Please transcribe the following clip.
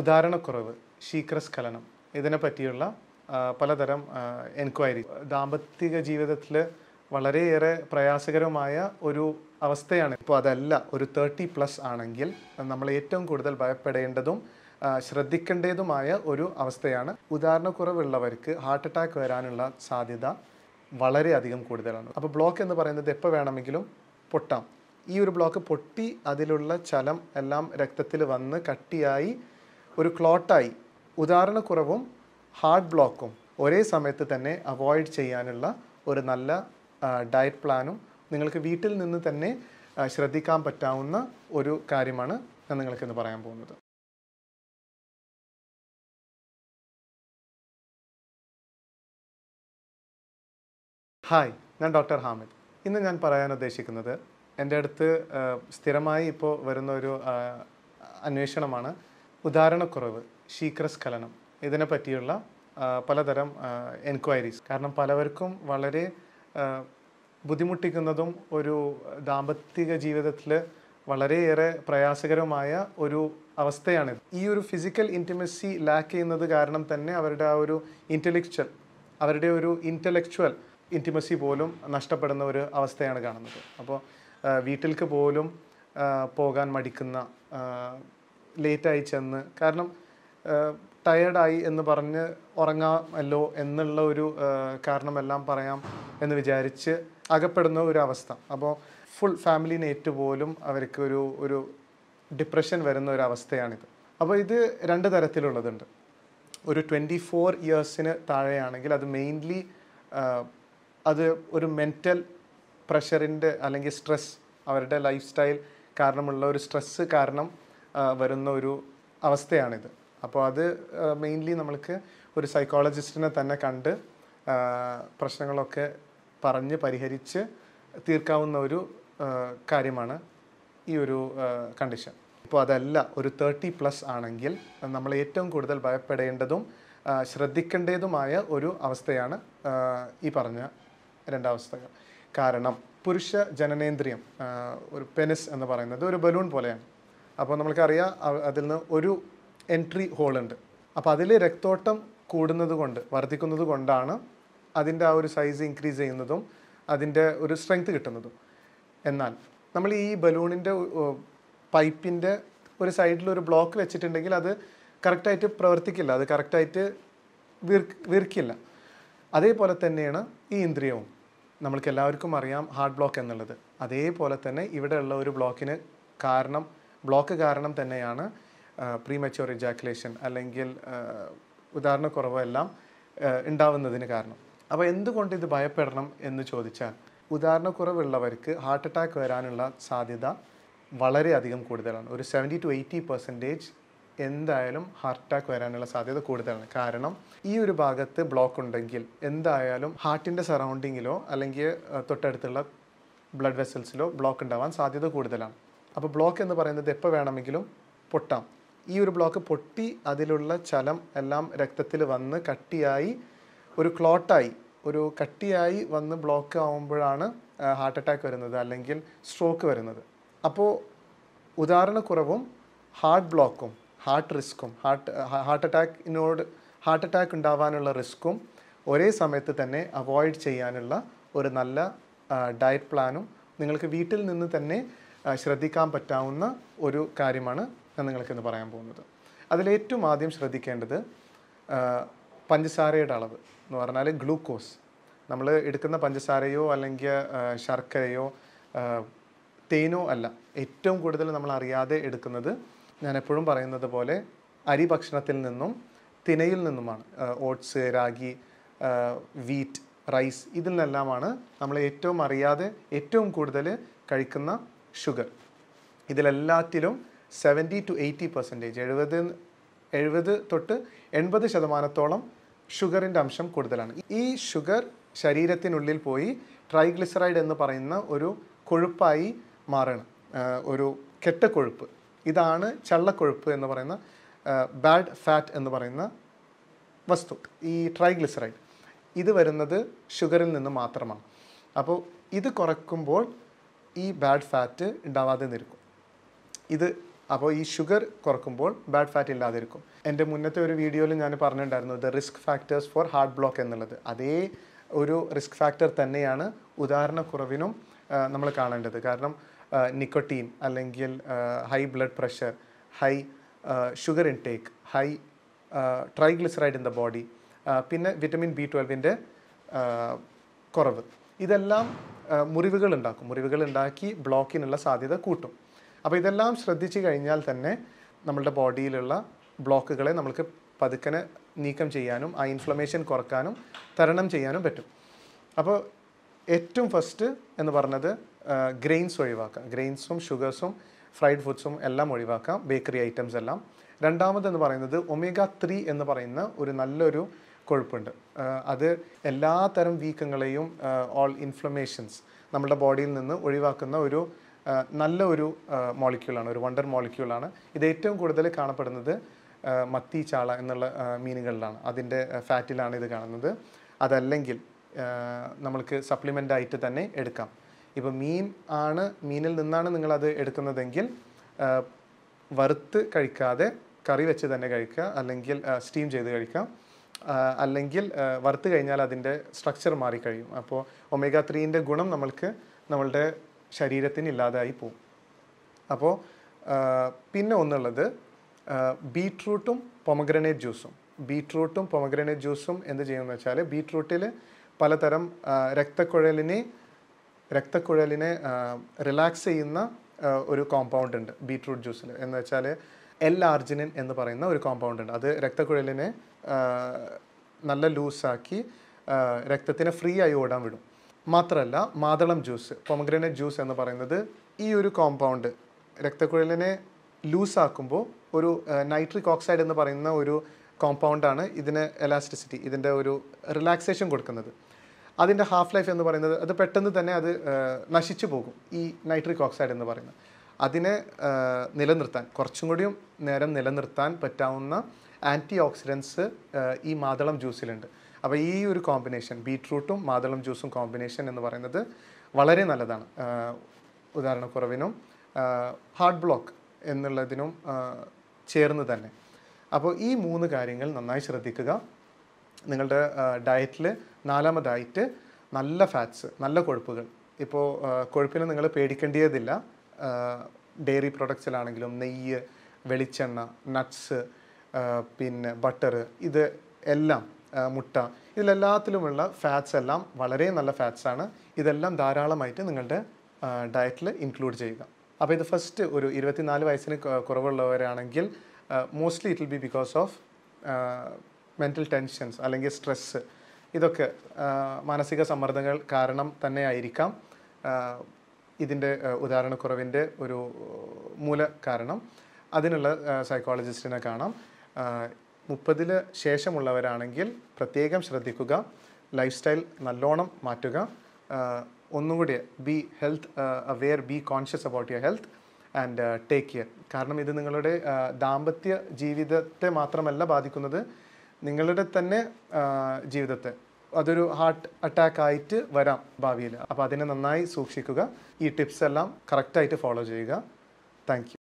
ഉദാഹരണക്കുറവ് ശീക്രസ്ഖലനം പറ്റിയുള്ള പലതരം എൻക്വയറി ദാമ്പത്തിക ജീവിതത്തിൽ വളരെയേറെ പ്രയാസകരമായ ഒരു അവസ്ഥയാണ് ഇപ്പോൾ അതല്ല ഒരു തേർട്ടി പ്ലസ് ആണെങ്കിൽ നമ്മൾ ഏറ്റവും കൂടുതൽ ഭയപ്പെടേണ്ടതും ശ്രദ്ധിക്കേണ്ടതുമായ ഒരു അവസ്ഥയാണ് ഉദാഹരണക്കുറവുള്ളവർക്ക് ഹാർട്ട് അറ്റാക്ക് വരാനുള്ള സാധ്യത വളരെയധികം കൂടുതലാണ് അപ്പോൾ ബ്ലോക്ക് എന്ന് പറയുന്നത് എപ്പോൾ വേണമെങ്കിലും പൊട്ടാം ഈ ഒരു ബ്ലോക്ക് പൊട്ടി അതിലുള്ള ചലം എല്ലാം രക്തത്തിൽ വന്ന് കട്ടിയായി ഒരു ക്ലോട്ടായി ഉദാഹരണക്കുറവും ഹാർട്ട് ബ്ലോക്കും ഒരേ സമയത്ത് തന്നെ അവോയ്ഡ് ചെയ്യാനുള്ള ഒരു നല്ല ഡയറ്റ് പ്ലാനും നിങ്ങൾക്ക് വീട്ടിൽ നിന്ന് തന്നെ ശ്രദ്ധിക്കാൻ പറ്റാവുന്ന ഒരു കാര്യമാണ് ഞാൻ നിങ്ങൾക്ക് നിങ്ങൾക്കിന്ന് പറയാൻ പോകുന്നത് ഹായ് ഞാൻ ഡോക്ടർ ഹാമിദ് ഇന്ന് ഞാൻ പറയാൻ ഉദ്ദേശിക്കുന്നത് എൻ്റെ അടുത്ത് സ്ഥിരമായി ഇപ്പോൾ വരുന്ന ഒരു അന്വേഷണമാണ് ഉദാഹരണക്കുറവ് ശീക്രസ്ഖലനം ഇതിനെ പറ്റിയുള്ള പലതരം എൻക്വയറീസ് കാരണം പലവർക്കും വളരെ ബുദ്ധിമുട്ടിക്കുന്നതും ഒരു ദാമ്പത്തിക ജീവിതത്തിൽ വളരെയേറെ പ്രയാസകരമായ ഒരു അവസ്ഥയാണ് ഈ ഒരു ഫിസിക്കൽ ഇൻറ്റിമസി ലാക്ക് ചെയ്യുന്നത് കാരണം തന്നെ അവരുടെ ആ ഒരു ഇൻ്റലക്ച്വൽ അവരുടെ ഒരു ഇൻ്റലക്ച്വൽ ഇൻറ്റിമസി പോലും നഷ്ടപ്പെടുന്ന ഒരു അവസ്ഥയാണ് കാണുന്നത് അപ്പോൾ വീട്ടിലേക്ക് പോലും പോകാൻ മടിക്കുന്ന ലേറ്റായി ചെന്ന് കാരണം ടയേർഡായി എന്ന് പറഞ്ഞ് ഉറങ്ങാമല്ലോ എന്നുള്ള ഒരു കാരണമെല്ലാം പറയാം എന്ന് വിചാരിച്ച് അകപ്പെടുന്ന ഒരു അവസ്ഥ അപ്പോൾ ഫുൾ ഫാമിലിനേറ്റ് പോലും അവർക്ക് ഒരു ഒരു ഡിപ്രഷൻ വരുന്ന ഒരു അവസ്ഥയാണിത് അപ്പോൾ ഇത് രണ്ട് തരത്തിലുള്ളതുണ്ട് ഒരു ട്വൻറ്റി ഫോർ ഇയേഴ്സിന് താഴെയാണെങ്കിൽ അത് മെയിൻലി അത് ഒരു മെൻറ്റൽ പ്രഷറിൻ്റെ അല്ലെങ്കിൽ സ്ട്രെസ് അവരുടെ ലൈഫ് സ്റ്റൈൽ കാരണമുള്ള ഒരു സ്ട്രെസ്സ് കാരണം വരുന്ന ഒരു അവസ്ഥയാണിത് അപ്പോൾ അത് മെയിൻലി നമ്മൾക്ക് ഒരു സൈക്കോളജിസ്റ്റിനെ തന്നെ കണ്ട് പ്രശ്നങ്ങളൊക്കെ പറഞ്ഞ് പരിഹരിച്ച് തീർക്കാവുന്ന ഒരു കാര്യമാണ് ഈ ഒരു കണ്ടീഷൻ ഇപ്പോൾ അതല്ല ഒരു തേർട്ടി പ്ലസ് ആണെങ്കിൽ നമ്മൾ ഏറ്റവും കൂടുതൽ ഭയപ്പെടേണ്ടതും ശ്രദ്ധിക്കേണ്ടതുമായ ഒരു അവസ്ഥയാണ് ഈ പറഞ്ഞ രണ്ടാവസ്ഥകൾ കാരണം പുരുഷ ജനനേന്ദ്രിയം ഒരു പെനിസ് എന്ന് പറയുന്നത് ഒരു ബലൂൺ പോലെയാണ് അപ്പോൾ നമ്മൾക്കറിയാം അതിൽ നിന്ന് ഒരു എൻട്രി ഹോളുണ്ട് അപ്പോൾ അതിൽ രക്തോട്ടം കൂടുന്നത് കൊണ്ട് വർദ്ധിക്കുന്നത് കൊണ്ടാണ് അതിൻ്റെ ആ ഒരു സൈസ് ഇൻക്രീസ് ചെയ്യുന്നതും അതിൻ്റെ ഒരു സ്ട്രെങ്ത് കിട്ടുന്നതും എന്നാൽ നമ്മൾ ഈ ബലൂണിൻ്റെ പൈപ്പിൻ്റെ ഒരു സൈഡിൽ ഒരു ബ്ലോക്ക് വെച്ചിട്ടുണ്ടെങ്കിൽ അത് കറക്റ്റായിട്ട് പ്രവർത്തിക്കില്ല അത് കറക്റ്റായിട്ട് വീർ വീർക്കില്ല അതേപോലെ തന്നെയാണ് ഈ ഇന്ദ്രിയവും നമ്മൾക്ക് എല്ലാവർക്കും അറിയാം ഹാർട്ട് ബ്ലോക്ക് എന്നുള്ളത് അതേപോലെ തന്നെ ഇവിടെയുള്ള ഒരു ബ്ലോക്കിന് കാരണം ബ്ലോക്ക് കാരണം തന്നെയാണ് പ്രീമച്യൂർ ഇജാക്കുലേഷൻ അല്ലെങ്കിൽ ഉദാഹരണക്കുറവ് എല്ലാം ഉണ്ടാവുന്നതിന് കാരണം അപ്പോൾ എന്തുകൊണ്ട് ഇത് ഭയപ്പെടണം എന്ന് ചോദിച്ചാൽ ഉദാഹരണക്കുറവുള്ളവർക്ക് ഹാർട്ട് അറ്റാക്ക് വരാനുള്ള സാധ്യത വളരെയധികം കൂടുതലാണ് ഒരു സെവൻറ്റി ടു എയ്റ്റി പെർസെൻറ്റേജ് എന്തായാലും ഹാർട്ട് അറ്റാക്ക് വരാനുള്ള സാധ്യത കൂടുതലാണ് കാരണം ഈ ഒരു ഭാഗത്ത് ബ്ലോക്ക് ഉണ്ടെങ്കിൽ എന്തായാലും ഹാർട്ടിൻ്റെ സറൗണ്ടിങ്ങിലോ അല്ലെങ്കിൽ തൊട്ടടുത്തുള്ള ബ്ലഡ് വെസൽസിലോ ബ്ലോക്ക് ഉണ്ടാവാൻ സാധ്യത കൂടുതലാണ് അപ്പോൾ ബ്ലോക്ക് എന്ന് പറയുന്നത് എപ്പോൾ വേണമെങ്കിലും പൊട്ടാം ഈ ഒരു ബ്ലോക്ക് പൊട്ടി അതിലുള്ള ചലം എല്ലാം രക്തത്തിൽ വന്ന് കട്ടിയായി ഒരു ക്ലോട്ടായി ഒരു കട്ടിയായി വന്ന് ബ്ലോക്ക് ആവുമ്പോഴാണ് ഹാർട്ട് അറ്റാക്ക് വരുന്നത് അല്ലെങ്കിൽ സ്ട്രോക്ക് വരുന്നത് അപ്പോൾ ഉദാഹരണക്കുറവും ഹാർട്ട് ബ്ലോക്കും ഹാർട്ട് റിസ്ക്കും ഹാർട്ട് ഹാർട്ട് അറ്റാക്കിനോട് ഹാർട്ട് അറ്റാക്ക് ഉണ്ടാവാനുള്ള റിസ്ക്കും ഒരേ സമയത്ത് തന്നെ അവോയ്ഡ് ചെയ്യാനുള്ള ഒരു നല്ല ഡയറ്റ് പ്ലാനും നിങ്ങൾക്ക് വീട്ടിൽ നിന്ന് തന്നെ ശ്രദ്ധിക്കാൻ പറ്റാവുന്ന ഒരു കാര്യമാണ് ഞാൻ നിങ്ങൾക്ക് ഇന്ന് പറയാൻ പോകുന്നത് അതിലേറ്റവും ആദ്യം ശ്രദ്ധിക്കേണ്ടത് പഞ്ചസാരയുടെ അളവ് എന്ന് പറഞ്ഞാൽ ഗ്ലൂക്കോസ് നമ്മൾ എടുക്കുന്ന പഞ്ചസാരയോ അല്ലെങ്കിൽ ശർക്കരയോ തേനോ അല്ല ഏറ്റവും കൂടുതൽ നമ്മൾ അറിയാതെ എടുക്കുന്നത് ഞാൻ എപ്പോഴും പറയുന്നത് പോലെ അരി ഭക്ഷണത്തിൽ നിന്നും തിനയിൽ നിന്നുമാണ് ഓട്സ് രാഗി വീറ്റ് റൈസ് ഇതിൽ നിന്നെല്ലാമാണ് നമ്മൾ ഏറ്റവും അറിയാതെ ഏറ്റവും കൂടുതൽ കഴിക്കുന്ന ഷുഗർ ഇതിലെല്ലാത്തിലും സെവൻറ്റി ടു എയ്റ്റി പെർസെൻറ്റേജ് എഴുപത് എഴുപത് തൊട്ട് എൺപത് ശതമാനത്തോളം ഷുഗറിൻ്റെ അംശം കൂടുതലാണ് ഈ ഷുഗർ ശരീരത്തിനുള്ളിൽ പോയി ട്രൈഗ്ലിസറൈഡ് എന്ന് പറയുന്ന ഒരു കൊഴുപ്പായി മാറണം ഒരു കെട്ടക്കൊഴുപ്പ് ഇതാണ് ചള്ളക്കൊഴുപ്പ് എന്ന് പറയുന്ന ബാഡ് ഫാറ്റ് എന്ന് പറയുന്ന വസ്തു ഈ ട്രൈഗ്ലിസറൈഡ് ഇത് വരുന്നത് ഷുഗറിൽ നിന്ന് മാത്രമാണ് അപ്പോൾ ഇത് കുറയ്ക്കുമ്പോൾ ഈ ബാഡ് ഫാറ്റ് ഉണ്ടാവാതെ നിൽക്കും ഇത് അപ്പോൾ ഈ ഷുഗർ കുറക്കുമ്പോൾ ബാഡ് ഫാറ്റ് ഇല്ലാതിരിക്കും എൻ്റെ മുന്നത്തെ ഒരു വീഡിയോയിൽ ഞാൻ പറഞ്ഞിട്ടുണ്ടായിരുന്നു the risk factors for heart block എന്നുള്ളത് അതേ ഒരു റിസ്ക് ഫാക്ടർ തന്നെയാണ് ഉദാഹരണക്കുറവിനും നമ്മൾ കാണേണ്ടത് കാരണം നിക്കോട്ടീൻ അല്ലെങ്കിൽ high blood pressure high sugar intake high triglyceride in the body പിന്നെ വിറ്റമിൻ ബി ട്വൽവിൻ്റെ കുറവ് ഇതെല്ലാം മുറിവുകൾ ഉണ്ടാക്കും മുറിവുകൾ ഉണ്ടാക്കി ബ്ലോക്കിനുള്ള സാധ്യത കൂട്ടും അപ്പോൾ ഇതെല്ലാം ശ്രദ്ധിച്ചു കഴിഞ്ഞാൽ തന്നെ നമ്മളുടെ ബോഡിയിലുള്ള ബ്ലോക്കുകളെ നമുക്ക് പതുക്കനെ നീക്കം ചെയ്യാനും ആ ഇൻഫ്ലമേഷൻ കുറക്കാനും തരണം ചെയ്യാനും പറ്റും അപ്പോൾ ഏറ്റവും ഫസ്റ്റ് എന്ന് പറഞ്ഞത് ഗ്രെയിൻസ് ഒഴിവാക്കാം ഗ്രെയിൻസും ഷുഗേഴ്സും ഫ്രൈഡ് ഫുഡ്സും എല്ലാം ഒഴിവാക്കാം ബേക്കറി ഐറ്റംസ് എല്ലാം രണ്ടാമത് എന്ന് പറയുന്നത് ഒമേഗ ത്രീ എന്ന് പറയുന്ന ഒരു നല്ലൊരു കൊഴുപ്പുണ്ട് അത് എല്ലാ തരം വീക്കങ്ങളെയും ഓൾ ഇൻഫ്ലമേഷൻസ് നമ്മുടെ ബോഡിയിൽ നിന്ന് ഒഴിവാക്കുന്ന ഒരു നല്ല ഒരു മോളിക്യൂളാണ് ഒരു വണ്ടർ മോളിക്യൂളാണ് ഇത് ഏറ്റവും കൂടുതൽ കാണപ്പെടുന്നത് മത്തി ചാള എന്നുള്ള മീനുകളിലാണ് അതിൻ്റെ ഫാറ്റിലാണ് ഇത് കാണുന്നത് അതല്ലെങ്കിൽ നമ്മൾക്ക് സപ്ലിമെൻ്റ് ആയിട്ട് തന്നെ എടുക്കാം ഇപ്പോൾ മീൻ ആണ് മീനിൽ നിന്നാണ് നിങ്ങളത് എടുക്കുന്നതെങ്കിൽ വറുത്ത് കഴിക്കാതെ കറി വെച്ച് തന്നെ കഴിക്കുക അല്ലെങ്കിൽ സ്റ്റീം ചെയ്ത് കഴിക്കാം അല്ലെങ്കിൽ വറുത്ത് കഴിഞ്ഞാൽ അതിൻ്റെ സ്ട്രക്ചർ മാറിക്കഴിയും അപ്പോൾ ഒമേഗ ത്രീൻ്റെ ഗുണം നമ്മൾക്ക് നമ്മളുടെ ശരീരത്തിന് ഇല്ലാതായി പോകും അപ്പോൾ പിന്നെ ഒന്നുള്ളത് ബീട്രൂട്ടും പൊമഗ്രനേറ്റ് ജ്യൂസും ബീട്രൂട്ടും പൊമഗ്രനേറ്റ് ജ്യൂസും എന്ത് ചെയ്യുമെന്ന് വെച്ചാൽ ബീട്രൂട്ടിൽ പലതരം രക്തക്കുഴലിനെ രക്തക്കുഴലിനെ റിലാക്സ് ചെയ്യുന്ന ഒരു കോമ്പൗണ്ട് ഉണ്ട് ബീട്രൂട്ട് ജ്യൂസിൽ എന്ന് വെച്ചാൽ എൽ ആർജിനിൻ എന്ന് പറയുന്ന ഒരു കോമ്പൗണ്ട് ഉണ്ട് അത് രക്തക്കുഴലിനെ നല്ല ലൂസാക്കി രക്തത്തിനെ ഫ്രീ ആയി ഓടാൻ വിടും മാത്രമല്ല മാതളം ജ്യൂസ് പൊമഗ്രനേറ്റ് ജ്യൂസ് എന്ന് പറയുന്നത് ഈ ഒരു കോമ്പൗണ്ട് രക്തക്കുഴലിനെ ലൂസാക്കുമ്പോൾ ഒരു നൈട്രിക് ഓക്സൈഡ് എന്ന് പറയുന്ന ഒരു കോമ്പൗണ്ടാണ് ഇതിന് എലാസ്റ്റിസിറ്റി ഇതിൻ്റെ ഒരു റിലാക്സേഷൻ കൊടുക്കുന്നത് അതിൻ്റെ ഹാഫ് ലൈഫ് എന്ന് പറയുന്നത് അത് പെട്ടെന്ന് തന്നെ അത് നശിച്ചു പോകും ഈ നൈട്രിക് ഓക്സൈഡ് എന്ന് പറയുന്നത് അതിനെ നിലനിർത്താൻ കുറച്ചും കൂടിയും നേരം നിലനിർത്താൻ പറ്റാവുന്ന ആൻറ്റി ഓക്സിഡൻസ് ഈ മാതളം ജ്യൂസിലുണ്ട് അപ്പോൾ ഈ ഒരു കോമ്പിനേഷൻ ബീട്രൂട്ടും മാതളം ജ്യൂസും കോമ്പിനേഷൻ എന്ന് പറയുന്നത് വളരെ നല്ലതാണ് ഉദാഹരണക്കുറവിനും ഹാർട്ട് ബ്ലോക്ക് എന്നുള്ളതിനും ചേർന്ന് തന്നെ അപ്പോൾ ഈ മൂന്ന് കാര്യങ്ങൾ നന്നായി ശ്രദ്ധിക്കുക നിങ്ങളുടെ ഡയറ്റിൽ നാലാമതായിട്ട് നല്ല ഫാറ്റ്സ് നല്ല കൊഴുപ്പുകൾ ഇപ്പോൾ കൊഴുപ്പിനെ നിങ്ങൾ പേടിക്കേണ്ടിയതില്ല ഡെയറി പ്രൊഡക്ട്സിലാണെങ്കിലും നെയ്യ് വെളിച്ചെണ്ണ നട്ട്സ് പിന്നെ ബട്ടർ ഇത് എല്ലാം മുട്ട ഇതിലെല്ലാത്തിലുമുള്ള ഫാറ്റ്സ് എല്ലാം വളരെ നല്ല ഫാറ്റ്സ് ആണ് ഇതെല്ലാം ധാരാളമായിട്ട് നിങ്ങളുടെ ഡയറ്റിൽ ഇൻക്ലൂഡ് ചെയ്യുക അപ്പോൾ ഇത് ഫസ്റ്റ് ഒരു ഇരുപത്തിനാല് വയസ്സിന് കുറവുള്ളവരാണെങ്കിൽ mostly it will be because of mental tensions അല്ലെങ്കിൽ സ്ട്രെസ്സ് ഇതൊക്കെ മാനസിക സമ്മർദ്ദങ്ങൾ കാരണം തന്നെ ആയിരിക്കാം ഇതിൻ്റെ ഉദാഹരണക്കുറവിൻ്റെ ഒരു മൂല കാരണം അതിനുള്ള സൈക്കോളജിസ്റ്റിനെ കാണാം മുപ്പതിന് ശേഷമുള്ളവരാണെങ്കിൽ പ്രത്യേകം ശ്രദ്ധിക്കുക ലൈഫ് സ്റ്റൈൽ നല്ലോണം മാറ്റുക ഒന്നുകൂടി be health aware be conscious about your health and take care കാരണം ഇത് നിങ്ങളുടെ ദാമ്പത്യ ജീവിതത്തെ മാത്രമല്ല ബാധിക്കുന്നത് നിങ്ങളുടെ തന്നെ ജീവിതത്തെ അതൊരു ഹാർട്ട് അറ്റാക്ക് ആയിട്ട് വരാം ഭാവിയിൽ അപ്പോൾ അതിനെ നന്നായി സൂക്ഷിക്കുക ഈ ടിപ്സ് എല്ലാം കറക്റ്റായിട്ട് ഫോളോ ചെയ്യുക താങ്ക്